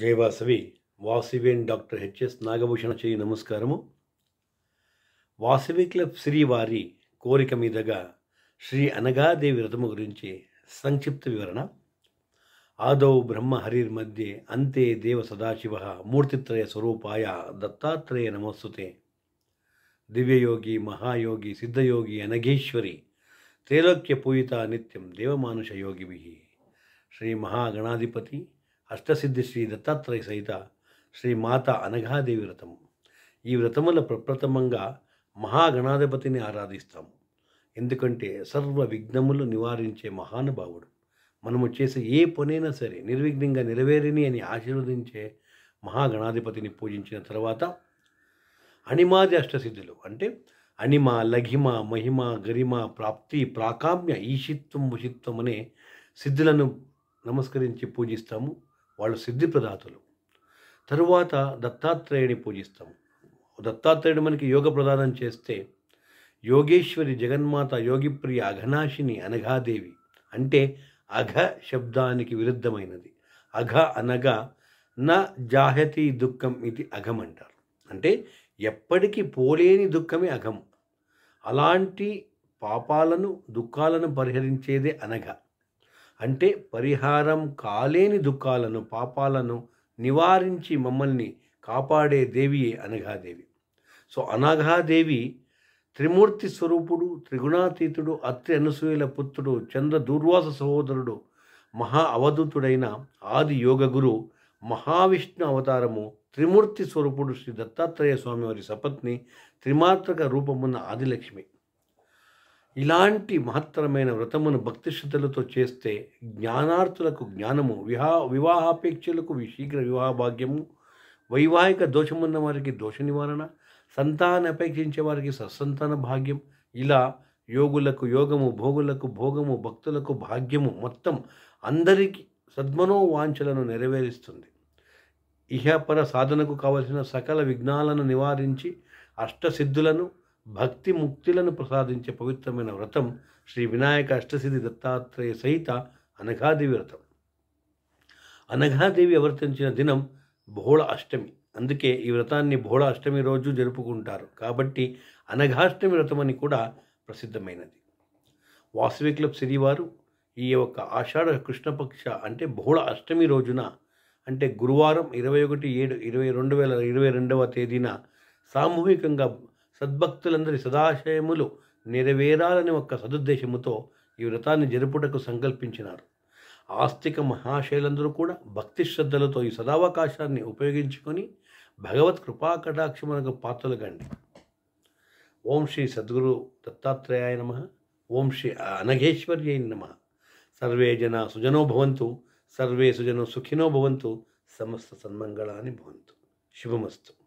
జయవాసవి వాసవేన్ doctor HS Nagabhushana చేయి నమస్కారము వాసవి క్లబ్ శ్రీవారి కోరిక మీదుగా శ్రీ అనగాదేవి వ్రతము గురించి సంక్షిప్త వివరణ ఆదౌ బ్రహ్మ హరిర్ మధ్య అంతే దేవ సదాశివ మూర్తిత్రయ స్వరూపాయ దత్తాత్రేయ నమస్తుతే దివ్యయోగి మహాయోగి సిద్ధయోగి అనఘేశ్వరి త్రైలోక్య పూజిత నిత్యం దేవమానుషయోగిభి శ్రీ మహాగణాధిపతి అష్టసిద్ధి శ్రీ దత్తాత్రేయ సహిత శ్రీ మాత అనఘాదేవి వ్రతం ఈ వ్రతముల ప్రప్రథమంగా మహాగణాధిపతిని ఆరాధిస్తాము ఎందుకంటే సర్వ విఘ్నములు నివారించే మహానుభావుడు మనము చేసే ఏ పనైనా సరే నిర్విఘ్నంగా నెరవేరిని అని ఆశీర్వదించే మహాగణాధిపతిని పూజించిన తర్వాత అణిమాది అష్టసిద్ధులు అంటే అణిమ లఘిమ మహిమ గరిమ ప్రాప్తి ప్రాకామ్య ఈషిత్వం ఉషిత్వం అనే సిద్ధులను నమస్కరించి పూజిస్తాము వాళ్ళు సిద్ధి ప్రదాతలు తరువాత దత్తాత్రేయుని పూజిస్తాం దత్తాత్రేయుడు మనకి యోగ ప్రదానం చేస్తే యోగేశ్వరి జగన్మాత యోగిప్రియ అఘనాశిని అనఘాదేవి అంటే అఘ శబ్దానికి విరుద్ధమైనది అఘ అనగా న జాహతి దుఃఖం ఇది అఘం అంటారు అంటే ఎప్పటికీ పోలేని దుఃఖమే అఘం అలాంటి పాపాలను దుఃఖాలను పరిహరించేదే అనఘ అంటే పరిహారం కాలేని దుఃఖాలను పాపాలను నివారించి మమ్మల్ని కాపాడే దేవియే అనఘాదేవి సో అనఘాదేవి త్రిమూర్తి స్వరూపుడు త్రిగుణాతీతుడు అత్రి అనసూయల పుత్రుడు చంద్ర దూర్వాస సహోదరుడు మహా అవధూతుడైన ఆది గురు మహావిష్ణు అవతారము త్రిమూర్తి స్వరూపుడు శ్రీ దత్తాత్రేయ స్వామివారి సపత్ని త్రిమాత్రక రూపమున్న ఆదిలక్ష్మి ఇలాంటి మహత్తరమైన వ్రతమును భక్తి శ్రద్ధలతో చేస్తే జ్ఞానార్థులకు జ్ఞానము విహా వివాహాపేక్షలకు శీఘ్ర వివాహ భాగ్యము వైవాహిక దోషమున్న వారికి దోష నివారణ సంతాన అపేక్షించే వారికి సత్సంతాన భాగ్యం ఇలా యోగులకు యోగము భోగులకు భోగము భక్తులకు భాగ్యము మొత్తం అందరికీ సద్మనో వాంఛలను నెరవేరుస్తుంది ఇహపర సాధనకు కావలసిన సకల విఘ్నాలను నివారించి అష్టసిద్ధులను భక్తి ముక్తులను ప్రసాదించే పవిత్రమైన వ్రతం శ్రీ వినాయక అష్టసిద్ధి దత్తాత్రేయ సహిత అనఘాదేవి వ్రతం అనఘాదేవి అవర్తించిన దినం బహుళ అష్టమి అందుకే ఈ వ్రతాన్ని బహుళ అష్టమి రోజు జరుపుకుంటారు కాబట్టి అనఘాష్టమి వ్రతం అని కూడా ప్రసిద్ధమైనది వాసవి క్లబ్ సిరివారు ఈ యొక్క ఆషాఢ కృష్ణపక్ష అంటే బహుళ అష్టమి రోజున అంటే గురువారం ఇరవై ఒకటి ఏడు ఇరవై రెండు వేల ఇరవై రెండవ తేదీన సామూహికంగా సద్భక్తులందరి సదాశయములు నెరవేరాలని ఒక్క సదుద్దేశముతో ఈ వ్రతాన్ని జరుపుటకు సంకల్పించినారు ఆస్తిక మహాశైలందరూ కూడా భక్తి శ్రద్ధలతో ఈ సదావకాశాన్ని ఉపయోగించుకొని భగవత్ కృపా కటాక్షములకు పాత్రలు కండి ఓం శ్రీ సద్గురు దత్తాత్రేయాయ నమ ఓం శ్రీ అనఘేశ్వర్యై నమ సర్వే జన సుజనో భవంతు సర్వే సుజనో సుఖినో భవంతు సమస్త సన్మంగళాన్ని భవంతు శుభమస్తు